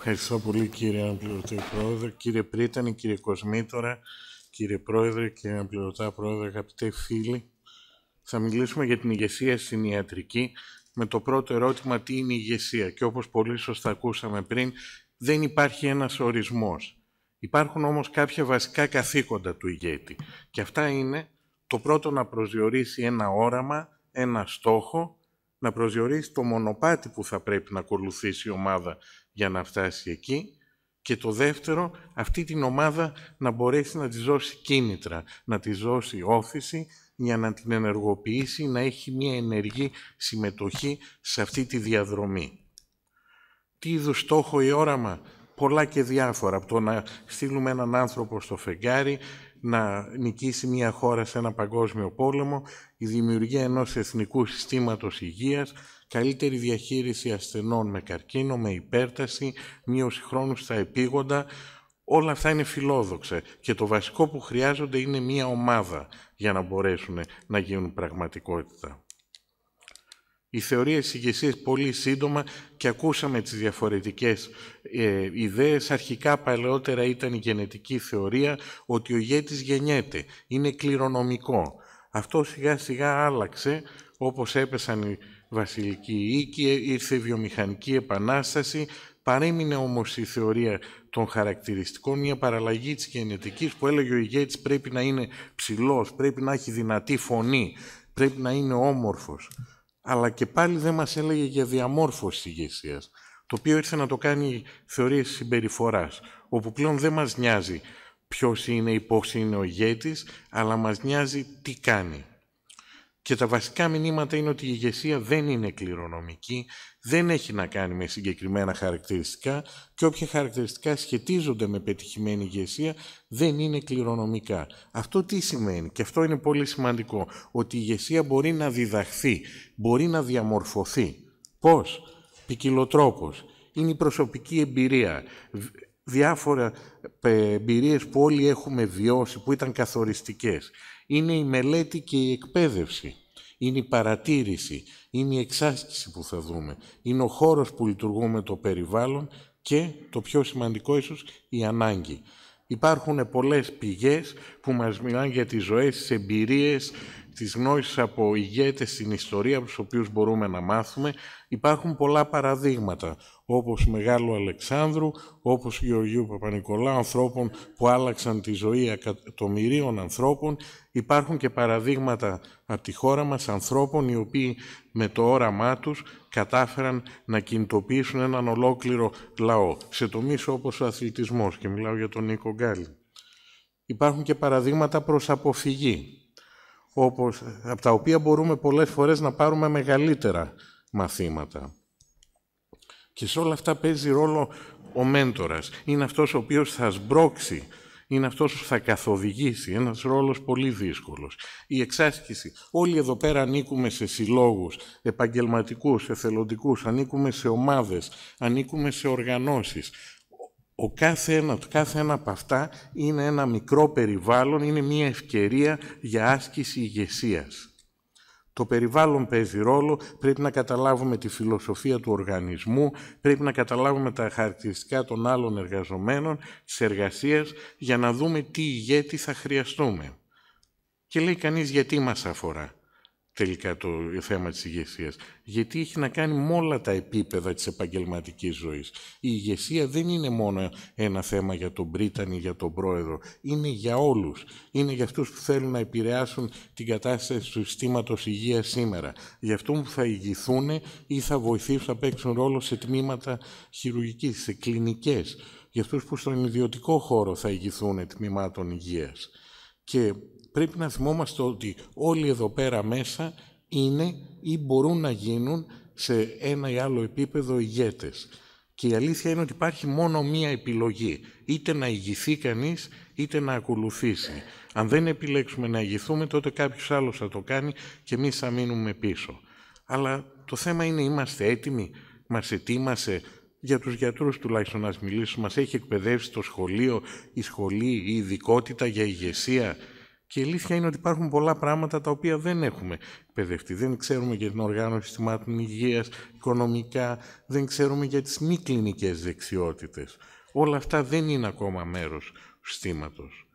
Ευχαριστώ πολύ κύριε Αναπληρωτή Πρόεδρε, κύριε Πρίτανη, κύριε Κοσμήτορα, κύριε Πρόεδρε, κύριε Αναπληρωτά Πρόεδρε, αγαπητοί φίλοι. Θα μιλήσουμε για την ηγεσία στην ιατρική με το πρώτο ερώτημα τι είναι η ηγεσία. Και όπως πολύ σωστά ακούσαμε πριν, δεν υπάρχει ένας ορισμός. Υπάρχουν όμως κάποια βασικά καθήκοντα του ηγέτη. Και αυτά είναι το πρώτο να προσδιορίσει ένα όραμα, ένα στόχο, να προσδιορίσει το μονοπάτι που θα πρέπει να ακολουθήσει η ομάδα για να φτάσει εκεί. Και το δεύτερο, αυτή την ομάδα να μπορέσει να τη δώσει κίνητρα, να τη δώσει όθηση για να την ενεργοποιήσει, να έχει μια ενεργή συμμετοχή σε αυτή τη διαδρομή. Τι είδους στόχο ή όραμα, πολλά και διάφορα, από το να στείλουμε έναν άνθρωπο στο φεγγάρι, να νικήσει μια χώρα σε ένα παγκόσμιο πόλεμο, η δημιουργία ενός εθνικού συστήματος υγείας, καλύτερη διαχείριση ασθενών με καρκίνο, με υπέρταση, μείωση χρόνου στα επίγοντα, όλα αυτά είναι φιλόδοξα και το βασικό που χρειάζονται είναι μια ομάδα για να μπορέσουν να γίνουν πραγματικότητα. Οι θεωρίες ηγεσίας πολύ σύντομα και ακούσαμε τις διαφορετικές ε, ιδέες. Αρχικά παλαιότερα ήταν η γενετική θεωρία ότι ο ηγέτης γεννιέται, είναι κληρονομικό. Αυτό σιγά σιγά άλλαξε όπως έπεσαν οι βασιλικοί οίκοι, ήρθε η βιομηχανική επανάσταση, παρέμεινε όμως η θεωρία των χαρακτηριστικών, μια παραλλαγή της γενετικής που έλεγε ο ηγέτης πρέπει να είναι ψηλός, πρέπει να έχει δυνατή φωνή, πρέπει να είναι όμορφος αλλά και πάλι δεν μας έλεγε για διαμόρφωση ηγεσίας, το οποίο ήρθε να το κάνει θεωρίες συμπεριφοράς, όπου πλέον δεν μας νοιάζει ποιος είναι ή πώς είναι ο ηγέτης, αλλά μας νοιάζει τι κάνει. Και τα βασικά μηνύματα είναι ότι η ηγεσία δεν είναι κληρονομική, δεν έχει να κάνει με συγκεκριμένα χαρακτηριστικά και όποια χαρακτηριστικά σχετίζονται με πετυχημένη ηγεσία δεν είναι κληρονομικά. Αυτό τι σημαίνει, και αυτό είναι πολύ σημαντικό, ότι η ηγεσία μπορεί να διδαχθεί, μπορεί να διαμορφωθεί. Πώς, ποικιλοτρόπος, είναι η προσωπική εμπειρία, διάφορα ε, εμπειρίες που όλοι έχουμε βιώσει, που ήταν καθοριστικές. Είναι η μελέτη και η εκπαίδευση είναι η παρατήρηση, είναι η εξάσκηση που θα δούμε, είναι ο χώρος που λειτουργούμε το περιβάλλον και το πιο σημαντικό ίσως η ανάγκη. Υπάρχουν πολλές πηγές που μας μιλάνε για τις ζωές, τις εμπειρίες, τις γνώσεις από ηγέτες στην ιστορία από τους οποίους μπορούμε να μάθουμε υπάρχουν πολλά παραδείγματα όπως Μεγάλου Αλεξάνδρου, όπως Γεωργίου Παπα-Νικολάου, ανθρώπων που άλλαξαν τη ζωή εκατομμυρίων ανθρώπων. Υπάρχουν και παραδείγματα από τη χώρα μας ανθρώπων οι οποίοι με το όραμά τους κατάφεραν να κινητοποιήσουν έναν ολόκληρο λαό σε τομείς όπως ο αθλητισμός και μιλάω για τον Νίκο Γκάλι. Υπάρχουν και παραδείγματα προς αποφυγή όπως, από τα οποία μπορούμε πολλές φορές να πάρουμε μεγαλύτερα μαθήματα. Και σε όλα αυτά παίζει ρόλο ο μέντορας. Είναι αυτός ο οποίος θα σμπρώξει, είναι αυτός που θα καθοδηγήσει. Ένας ρόλος πολύ δύσκολος. Η εξάσκηση. Όλοι εδώ πέρα ανήκουμε σε συλλόγους, επαγγελματικούς, εθελοντικούς, ανήκουμε σε ομάδες, ανήκουμε σε οργανώσεις. Ο κάθε ένα, το κάθε ένα από αυτά είναι ένα μικρό περιβάλλον, είναι μια ευκαιρία για άσκηση ηγεσίας. Το περιβάλλον παίζει ρόλο, πρέπει να καταλάβουμε τη φιλοσοφία του οργανισμού, πρέπει να καταλάβουμε τα χαρακτηριστικά των άλλων εργαζομένων, της εργασίας, για να δούμε τι ηγέτη θα χρειαστούμε. Και λέει κανείς γιατί μας αφορά τελικά το θέμα της ηγεσίας. Γιατί έχει να κάνει με όλα τα επίπεδα της επαγγελματικής ζωής. Η ηγεσία δεν είναι μόνο ένα θέμα για τον Πρίτανη, για τον Πρόεδρο. Είναι για όλους. Είναι για αυτούς που θέλουν να επηρεάσουν την κατάσταση του συστήματος υγείας σήμερα. Για αυτού που θα ηγηθούν ή θα βοηθήσουν να παίξουν ρόλο σε τμήματα χειρουργικής, σε κλινικές. Για αυτούς που στον ιδιωτικό χώρο θα ηγηθούν τμήματων υγείας. Και πρέπει να θυμόμαστε ότι όλοι εδώ πέρα μέσα είναι ή μπορούν να γίνουν σε ένα ή άλλο επίπεδο ηγέτες. Και η αλήθεια είναι ότι υπάρχει μόνο μία επιλογή. Είτε να ηγηθεί κανείς, είτε να ακολουθήσει. Αν δεν επιλέξουμε να ηγηθούμε, τότε κάποιος άλλος θα το κάνει και εμείς θα μείνουμε πίσω. Αλλά το θέμα είναι, είμαστε έτοιμοι, μας ετοίμασε για τους γιατρούς τουλάχιστον να μιλήσουμε, μας έχει εκπαιδεύσει το σχολείο, η σχολή, η ειδικότητα για ηγεσία. Και η αλήθεια είναι ότι υπάρχουν πολλά πράγματα τα οποία δεν έχουμε εκπαιδευτεί. Δεν ξέρουμε για την οργάνωση συστημάτων υγείας, οικονομικά, δεν ξέρουμε για τις μη κλινικές δεξιότητες. Όλα αυτά δεν είναι ακόμα μέρος του συστήματος.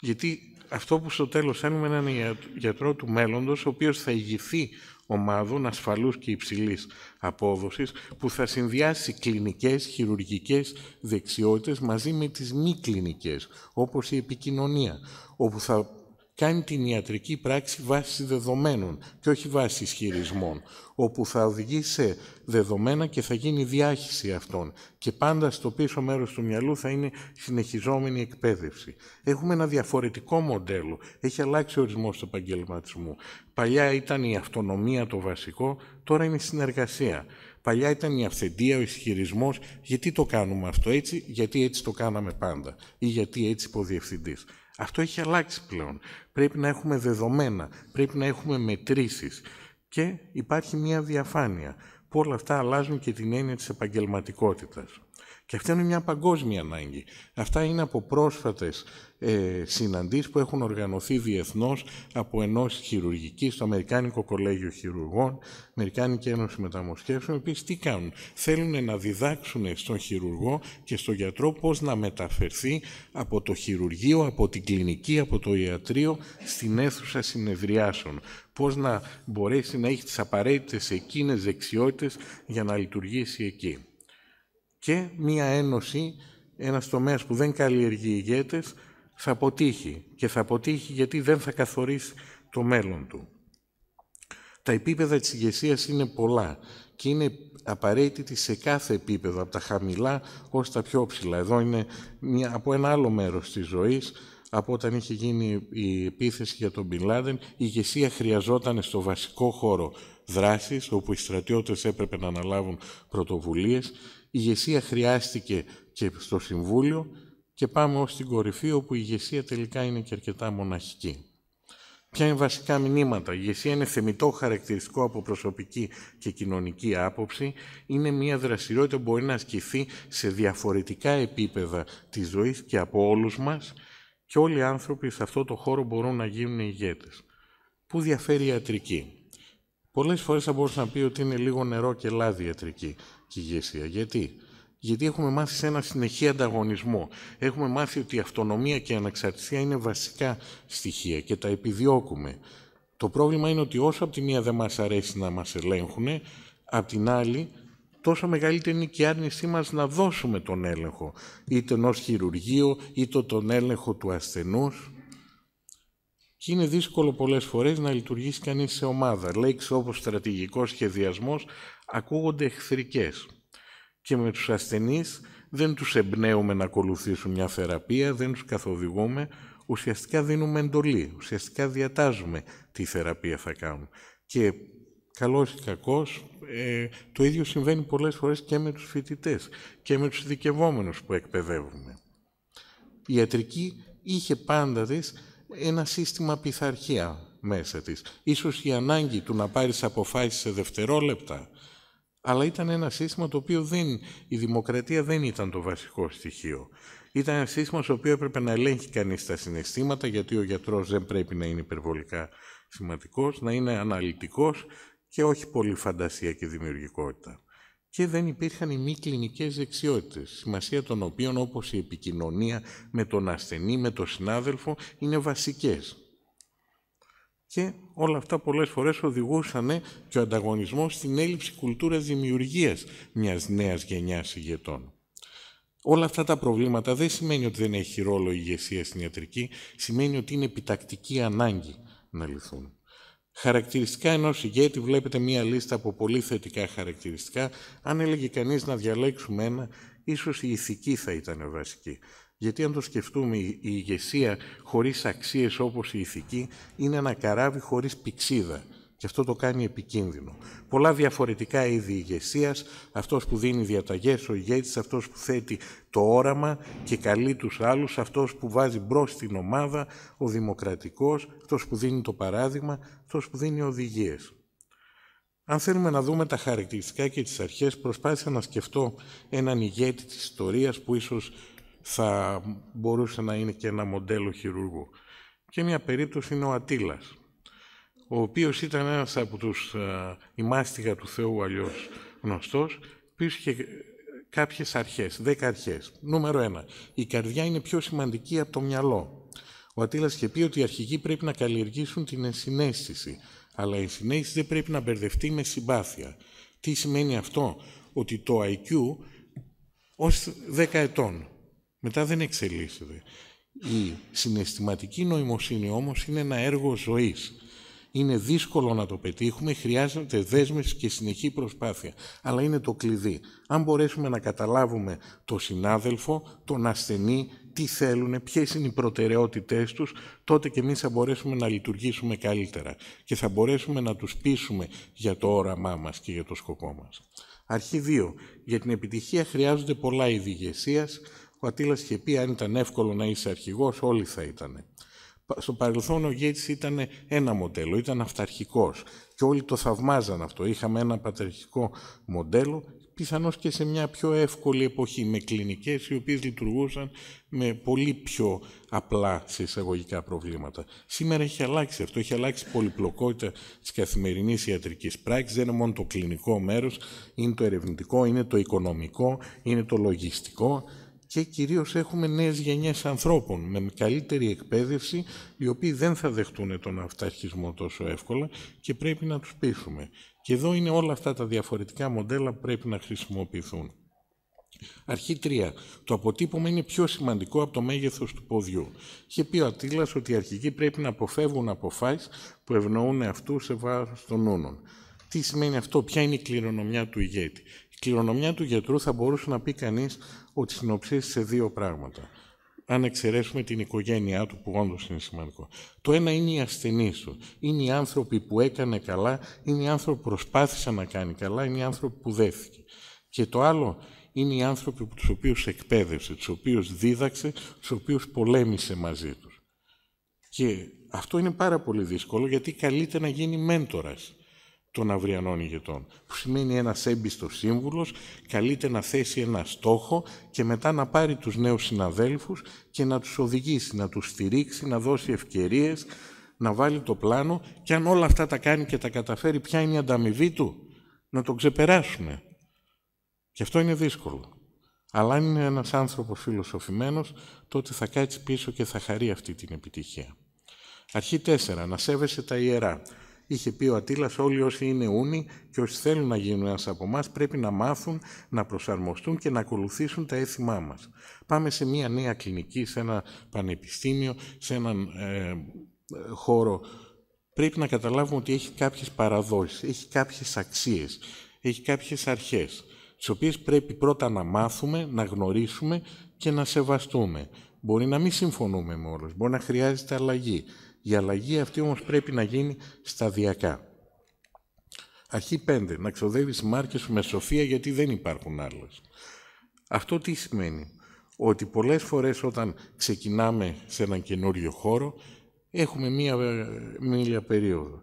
Γιατί αυτό που στο τέλος θέλουμε είναι έναν γιατρό του μέλλοντος, ο οποίος θα ηγηθεί ομάδων ασφαλούς και υψηλής απόδοσης που θα συνδυάσει κλινικές, χειρουργικές δεξιότητες μαζί με τις μη κλινικές όπως η επικοινωνία όπου θα κάνει την ιατρική πράξη βάσει δεδομένων και όχι βάσει ισχυρισμών, όπου θα οδηγεί σε δεδομένα και θα γίνει διάχυση αυτών και πάντα στο πίσω μέρος του μυαλού θα είναι συνεχιζόμενη εκπαίδευση. Έχουμε ένα διαφορετικό μοντέλο. Έχει αλλάξει ο ορισμός του επαγγελματισμού. Παλιά ήταν η αυτονομία το βασικό, τώρα είναι συνεργασία. Παλιά ήταν η αυθεντία, ο ισχυρισμός. Γιατί το κάνουμε αυτό έτσι, γιατί έτσι το κάναμε πάντα, ή γιατί έτσι υποδιευθυντής. Αυτό έχει αλλάξει πλέον. Πρέπει να έχουμε δεδομένα, πρέπει να έχουμε μετρήσεις και υπάρχει μια διαφάνεια που όλα αυτά αλλάζουν και την έννοια της επαγγελματικότητας. Και αυτή είναι μια παγκόσμια ανάγκη. Αυτά είναι από πρόσφατες ε, συναντήσεις που έχουν οργανωθεί διεθνώς από ενός χειρουργικής, το Αμερικάνικο Κολέγιο Χειρουργών, Αμερικάνικη Ένωση Μεταμοσχεύσεων, οι οποίοι τι κάνουν. Θέλουν να διδάξουν στον χειρουργό και στον γιατρό πώς να μεταφερθεί από το χειρουργείο, από την κλινική, από το ιατρείο στην αίθουσα συνεδριάσεων πώς να μπορέσει να έχει τις απαραίτητες εκείνες δεξιότητες για να λειτουργήσει εκεί. Και μία ένωση, ένας τομέας που δεν καλλιεργεί ηγέτες, θα αποτύχει. Και θα αποτύχει γιατί δεν θα καθορίσει το μέλλον του. Τα επίπεδα της ηγεσίας είναι πολλά και είναι απαραίτητη σε κάθε επίπεδο, από τα χαμηλά ως τα πιο ψηλά. Εδώ είναι από ένα άλλο μέρος της ζωής, από όταν είχε γίνει η επίθεση για τον Μπιν η ηγεσία χρειαζόταν στο βασικό χώρο δράσης, όπου οι στρατιώτες έπρεπε να αναλάβουν πρωτοβουλίες. Η ηγεσία χρειάστηκε και στο Συμβούλιο και πάμε ως την κορυφή, όπου η ηγεσία τελικά είναι και αρκετά μοναχική. Ποια είναι βασικά μηνύματα. Η ηγεσία είναι θεμητό χαρακτηριστικό από προσωπική και κοινωνική άποψη. Είναι μια δραστηριότητα που μπορεί να ασκηθεί σε διαφορετικά επίπεδα της ζωής και από όλους μας – και όλοι οι άνθρωποι σε αυτό το χώρο μπορούν να γίνουν ηγέτες. Πού διαφέρει η ιατρική. Πολλές φορές θα μπορούσα να πει ότι είναι λίγο νερό και λάδι ιατρική και ηγεσία. Γιατί? Γιατί έχουμε μάθει σε ένα συνεχή ανταγωνισμό. Έχουμε μάθει ότι η αυτονομία και η αναξαρτησία είναι βασικά στοιχεία και τα επιδιώκουμε. Το πρόβλημα είναι ότι όσο από τη μία δεν μας αρέσει να μας ελέγχουν, απ' την άλλη τόσο μεγαλύτερη είναι η άρνησή μας να δώσουμε τον έλεγχο, είτε ενός χειρουργείου, είτε τον έλεγχο του ασθενούς. Και είναι δύσκολο πολλές φορές να λειτουργήσει κανείς σε ομάδα. Λέξεις όπως στρατηγικός σχεδιασμός ακούγονται εχθρικές. Και με τους ασθενείς δεν τους εμπνέουμε να ακολουθήσουν μια θεραπεία, δεν τους καθοδηγούμε, ουσιαστικά δίνουμε εντολή, ουσιαστικά διατάζουμε τι θεραπεία θα κάνουν. Και καλός ή κακός ε, το ίδιο συμβαίνει πολλές φορές και με τους φοιτητές και με τους ειδικευόμενους που εκπαιδεύουμε. Η ιατρική είχε πάντα της ένα σύστημα πειθαρχία μέσα της. Ίσως η ανάγκη του να πάρεις αποφάσεις σε δευτερόλεπτα, αλλά ήταν ένα σύστημα το οποίο δεν, η δημοκρατία δεν ήταν το βασικό στοιχείο. Ήταν ένα σύστημα στο οποίο έπρεπε να ελέγχει κανείς τα συναισθήματα, γιατί ο γιατρός δεν πρέπει να είναι υπερβολικά σημαντικός, να είναι αναλυτικός, και όχι πολύ φαντασία και δημιουργικότητα. Και δεν υπήρχαν οι μη κλινικές δεξιότητες, σημασία των οποίων όπως η επικοινωνία με τον ασθενή, με τον συνάδελφο, είναι βασικές. Και όλα αυτά πολλές φορές οδηγούσαν και ο ανταγωνισμός στην έλλειψη κουλτούρας δημιουργίας μιας νέας γενιάς ηγετών. Όλα αυτά τα προβλήματα δεν σημαίνει ότι δεν έχει ρόλο η ηγεσία στην ιατρική, σημαίνει ότι είναι επιτακτική ανάγκη να λυθούν. Χαρακτηριστικά ενός ηγέτη βλέπετε μία λίστα από πολύ θετικά χαρακτηριστικά. Αν έλεγε κανείς να διαλέξουμε ένα, ίσως η ηθική θα ήταν βασική. Γιατί αν το σκεφτούμε, η ηγεσία χωρίς αξίες όπως η ηθική είναι ένα καράβι χωρίς πηξίδα. Και αυτό το κάνει επικίνδυνο. Πολλά διαφορετικά είδη ηγεσίας, αυτός που δίνει διαταγές, ο ηγέτης, αυτός που θέτει το όραμα και καλεί τους άλλους, αυτός που βάζει μπρος στην ομάδα, ο δημοκρατικός, αυτός που δίνει το παράδειγμα, αυτός που δίνει οδηγίες. Αν θέλουμε να δούμε τα χαρακτηριστικά και τις αρχές, προσπάθησα να σκεφτώ έναν ηγέτη της ιστορίας που ίσως θα μπορούσε να είναι και ένα μοντέλο χειρούργου. Και μια περίπτωση είναι ο Ατήλας ο οποίος ήταν ένας από τους ε, η μάστιγα του Θεού αλλιώς γνωστός, που είχε κάποιες αρχές, δέκα αρχές. Νούμερο ένα, η καρδιά είναι πιο σημαντική από το μυαλό. Ο Ατήλας είχε πει ότι οι αρχηγοί πρέπει να καλλιεργήσουν την ενσυναίσθηση, αλλά η συνέστηση δεν πρέπει να μπερδευτεί με συμπάθεια. Τι σημαίνει αυτό, ότι το IQ ως 10 ετών, μετά δεν εξελίσσεται. Η συναισθηματική νοημοσύνη όμως είναι ένα έργο ζωής. Είναι δύσκολο να το πετύχουμε, χρειάζεται δέσμευση και συνεχή προσπάθεια. Αλλά είναι το κλειδί. Αν μπορέσουμε να καταλάβουμε τον συνάδελφο, τον ασθενή, τι θέλουν, ποιες είναι οι προτεραιότητές τους, τότε και εμείς θα μπορέσουμε να λειτουργήσουμε καλύτερα και θα μπορέσουμε να τους πείσουμε για το όραμά μας και για το σκοπό μας. Αρχή 2. Για την επιτυχία χρειάζονται πολλά είδη Ο Ατήλας είχε πει αν ήταν εύκολο να είσαι αρχηγός, όλοι θα ήτανε. Στο παρελθόν ο Γκέιτς ήταν ένα μοντέλο, ήταν αυταρχικός και όλοι το θαυμάζαν αυτό. Είχαμε ένα παταρχικό μοντέλο, πιθανώς και σε μια πιο εύκολη εποχή, με κλινικές οι οποίες λειτουργούσαν με πολύ πιο απλά σε εισαγωγικά προβλήματα. Σήμερα έχει αλλάξει αυτό, έχει αλλάξει η πολυπλοκότητα της καθημερινής ιατρικής πράξης, δεν είναι μόνο το κλινικό μέρος, είναι το ερευνητικό, είναι το οικονομικό, είναι το λογιστικό, και κυρίως έχουμε νέες γενιές ανθρώπων με καλύτερη εκπαίδευση, οι οποίοι δεν θα δεχτούν τον αυταρχισμό τόσο εύκολα και πρέπει να τους πείσουμε. Και εδώ είναι όλα αυτά τα διαφορετικά μοντέλα που πρέπει να χρησιμοποιηθούν. Αρχή 3. Το αποτύπωμα είναι πιο σημαντικό από το μέγεθος του ποδιού. Είχε πει ο ότι οι αρχικοί πρέπει να αποφεύγουν αποφάσεις που ευνοούν αυτού σε βάρος των ούνων. Τι σημαίνει αυτό, ποια είναι η κληρονομιά του ηγέτη. Η κληρονομιά του γιατρού θα μπορούσε να πει κανείς ότι συνοψίζει σε δύο πράγματα. Αν εξαιρέσουμε την οικογένειά του, που όντως είναι σημαντικό. Το ένα είναι οι ασθενείς του. Είναι οι άνθρωποι που έκανε καλά, είναι οι άνθρωποι που προσπάθησαν να κάνει καλά, είναι οι άνθρωποι που δέθηκε. Και το άλλο είναι οι άνθρωποι τους οποίους εκπαίδευσε, τους οποίους δίδαξε, τους οποίους πολέμησε μαζί τους. Και αυτό είναι πάρα πολύ δύσκολο γιατί καλείται να γίνει μέντορας των αυριανών ηγετών. Που σημαίνει ένας έμπιστος σύμβουλος, καλείται να θέσει ένα στόχο και μετά να πάρει τους νέους συναδέλφους και να τους οδηγήσει, να τους στηρίξει, να δώσει ευκαιρίες, να βάλει το πλάνο και αν όλα αυτά τα κάνει και τα καταφέρει, ποια είναι η ανταμοιβή του, να τον ξεπεράσουμε. Και αυτό είναι δύσκολο. Αλλά αν είναι ένας άνθρωπος φιλοσοφημένος, τότε θα κάτσει πίσω και θα χαρεί αυτή την επιτυχία. Αρχή 4. Να σέβεσαι τα ιερά. Είχε πει ο Ατήλα: Όλοι όσοι είναι ούνοι και όσοι θέλουν να γίνουν ένας από εμάς πρέπει να μάθουν, να προσαρμοστούν και να ακολουθήσουν τα έθιμά μας. Πάμε σε μια νέα κλινική, σε ένα πανεπιστήμιο, σε έναν ε, χώρο. Πρέπει να καταλάβουμε ότι έχει κάποιες παραδόσεις, έχει κάποιες αξίες, έχει κάποιες αρχές, τις οποίες πρέπει πρώτα να μάθουμε, να γνωρίσουμε και να σεβαστούμε. Μπορεί να μην συμφωνούμε με όλους, μπορεί να χρειάζεται αλλαγή. Η αλλαγή αυτή όμως πρέπει να γίνει σταδιακά. Αρχή 5. Να ξοδεύεις μάρκες με σοφία γιατί δεν υπάρχουν άλλες. Αυτό τι σημαίνει. Ότι πολλές φορές όταν ξεκινάμε σε έναν καινούριο χώρο έχουμε μία ε, μίλια περίοδο.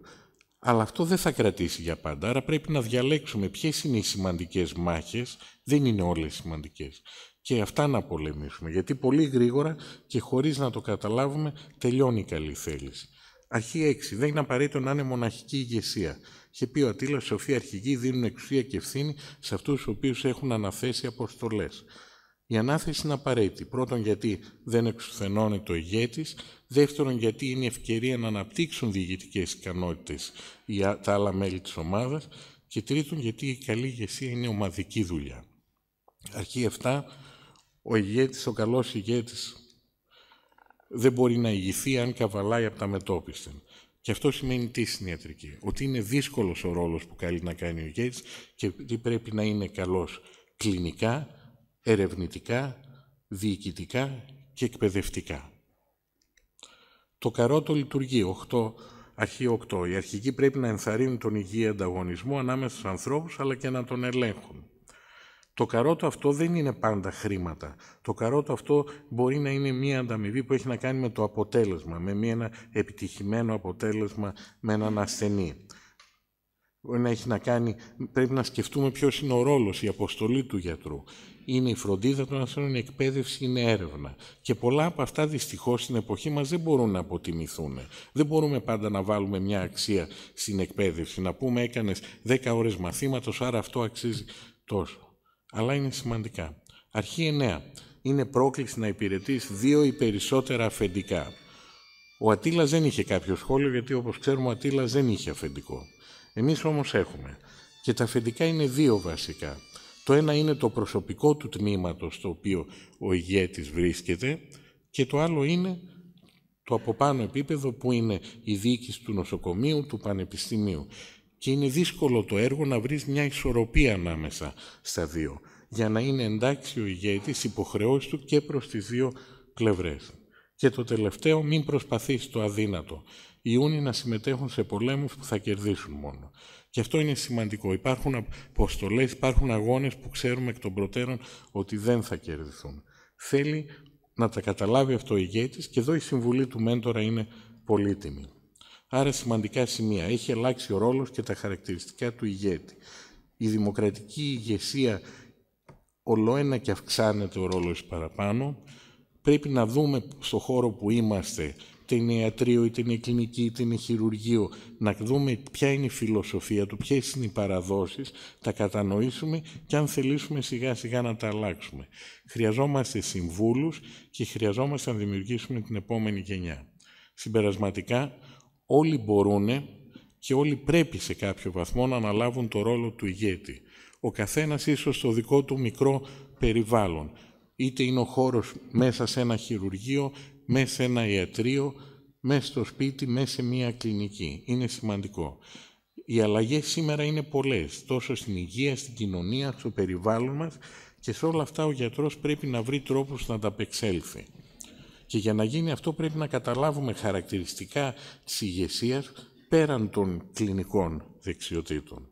Αλλά αυτό δεν θα κρατήσει για πάντα. Άρα πρέπει να διαλέξουμε ποιες είναι οι σημαντικές μάχες. Δεν είναι όλες σημαντικές και αυτά να πολεμήσουμε. Γιατί πολύ γρήγορα και χωρίς να το καταλάβουμε τελειώνει η καλή θέληση. Αρχή 6. Δεν είναι απαραίτητο να είναι μοναχική ηγεσία. Και πει ο Ατήλα, σοφοί αρχηγοί δίνουν εξουσία και ευθύνη σε αυτούς τους οποίους έχουν αναθέσει αποστολές. Η ανάθεση είναι απαραίτητη. Πρώτον, γιατί δεν εξουθενώνει το ηγέτης. Δεύτερον, γιατί είναι η ευκαιρία να αναπτύξουν διηγητικέ ικανότητε τα άλλα μέλη της ομάδας. Και τρίτον, γιατί η καλή ηγεσία είναι ομαδική δουλειά. Αρχή 7. Ο ηγέτης, ο καλός ηγέτης, δεν μπορεί να ηγηθεί αν καβαλάει από τα μετόπισθεν. Και αυτό σημαίνει τι στην ιατρική. Ότι είναι δύσκολος ο ρόλος που καλεί να κάνει ο ηγέτης και ότι πρέπει να είναι καλός κλινικά, ερευνητικά, διοικητικά και εκπαιδευτικά. Το καρότο λειτουργεί 8, αρχή 8. Οι αρχικοί πρέπει να ενθαρρύνουν τον υγιή ανταγωνισμό ανάμεσα στους ανθρώπους αλλά και να τον ελέγχουν. Το καρότο αυτό δεν είναι πάντα χρήματα. Το καρότο αυτό μπορεί να είναι μία ανταμοιβή που έχει να κάνει με το αποτέλεσμα, με μία, ένα επιτυχημένο αποτέλεσμα με έναν ασθενή. Μπορεί έχει να κάνει, πρέπει να σκεφτούμε ποιος είναι ο ρόλος, η αποστολή του γιατρού. Είναι η φροντίδα των ασθενών, η εκπαίδευση, είναι έρευνα. Και πολλά από αυτά δυστυχώς στην εποχή μας δεν μπορούν να αποτιμηθούν. Δεν μπορούμε πάντα να βάλουμε μια αξία στην εκπαίδευση. Να πούμε έκανες 10 ώρες μαθήματος, άρα αυτό αξίζει τόσο αλλά είναι σημαντικά. Αρχή 9. Είναι πρόκληση να υπηρετείς δύο ή περισσότερα αφεντικά. Ο Ατήλας δεν είχε κάποιο σχόλιο, γιατί όπως ξέρουμε ο Ατήλας δεν είχε αφεντικό. Εμείς όμως έχουμε. Και τα αφεντικά είναι δύο βασικά. Το ένα είναι το προσωπικό του τμήματος στο οποίο ο ηγέτης βρίσκεται και το άλλο είναι το από πάνω επίπεδο που είναι η διοίκηση του νοσοκομείου, του πανεπιστημίου και είναι δύσκολο το έργο να βρεις μια ισορροπία ανάμεσα στα δύο, για να είναι εντάξει ο ηγέτης υποχρεώσεις του και προς τις δύο πλευρές. Και το τελευταίο, μην προσπαθείς το αδύνατο. Οι Ιούνιοι να συμμετέχουν σε πολέμους που θα κερδίσουν μόνο. Και αυτό είναι σημαντικό. Υπάρχουν αποστολές, υπάρχουν αγώνες που ξέρουμε εκ των προτέρων ότι δεν θα κερδιθούν. Θέλει να τα καταλάβει αυτό ο ηγέτης και εδώ η συμβουλή του μέντορα είναι πολύτιμη. Άρα σημαντικά σημεία. Έχει αλλάξει ο ρόλος και τα χαρακτηριστικά του ηγέτη. Η δημοκρατική ηγεσία ολοένα και αυξάνεται ο ρόλος παραπάνω. Πρέπει να δούμε στον χώρο που είμαστε, είτε είναι ιατρείο, είτε είναι κλινική, είτε είναι χειρουργείο, να δούμε ποια είναι η φιλοσοφία του, ποιες είναι οι παραδόσεις, τα κατανοήσουμε και αν θελήσουμε σιγά σιγά να τα αλλάξουμε. Χρειαζόμαστε συμβούλους και χρειαζόμαστε να δημιουργήσουμε την επόμενη γενιά. Συμπερασματικά, όλοι μπορούν και όλοι πρέπει σε κάποιο βαθμό να αναλάβουν το ρόλο του ηγέτη. Ο καθένας ίσως στο δικό του μικρό περιβάλλον. Είτε είναι ο χώρος μέσα σε ένα χειρουργείο, μέσα σε ένα ιατρείο, μέσα στο σπίτι, μέσα σε μια κλινική. Είναι σημαντικό. Οι αλλαγές σήμερα είναι πολλές, τόσο στην υγεία, στην κοινωνία, στο περιβάλλον μας και σε όλα αυτά ο γιατρός πρέπει να βρει τρόπους να τα απεξέλθει. Και για να γίνει αυτό πρέπει να καταλάβουμε χαρακτηριστικά της ηγεσίας πέραν των κλινικών δεξιοτήτων.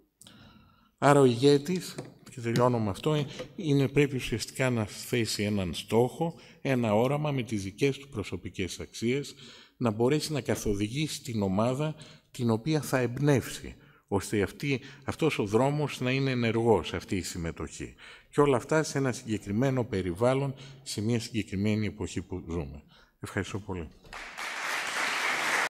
Άρα ο ηγέτης, και τελειώνω με αυτό, είναι, πρέπει ουσιαστικά να θέσει έναν στόχο, ένα όραμα με τις δικές του προσωπικές αξίες, να μπορέσει να καθοδηγήσει την ομάδα την οποία θα εμπνεύσει ώστε αυτή, αυτός ο δρόμος να είναι ενεργός αυτή η συμμετοχή. Και όλα αυτά σε ένα συγκεκριμένο περιβάλλον, σε μια συγκεκριμένη εποχή που ζούμε. Ευχαριστώ πολύ.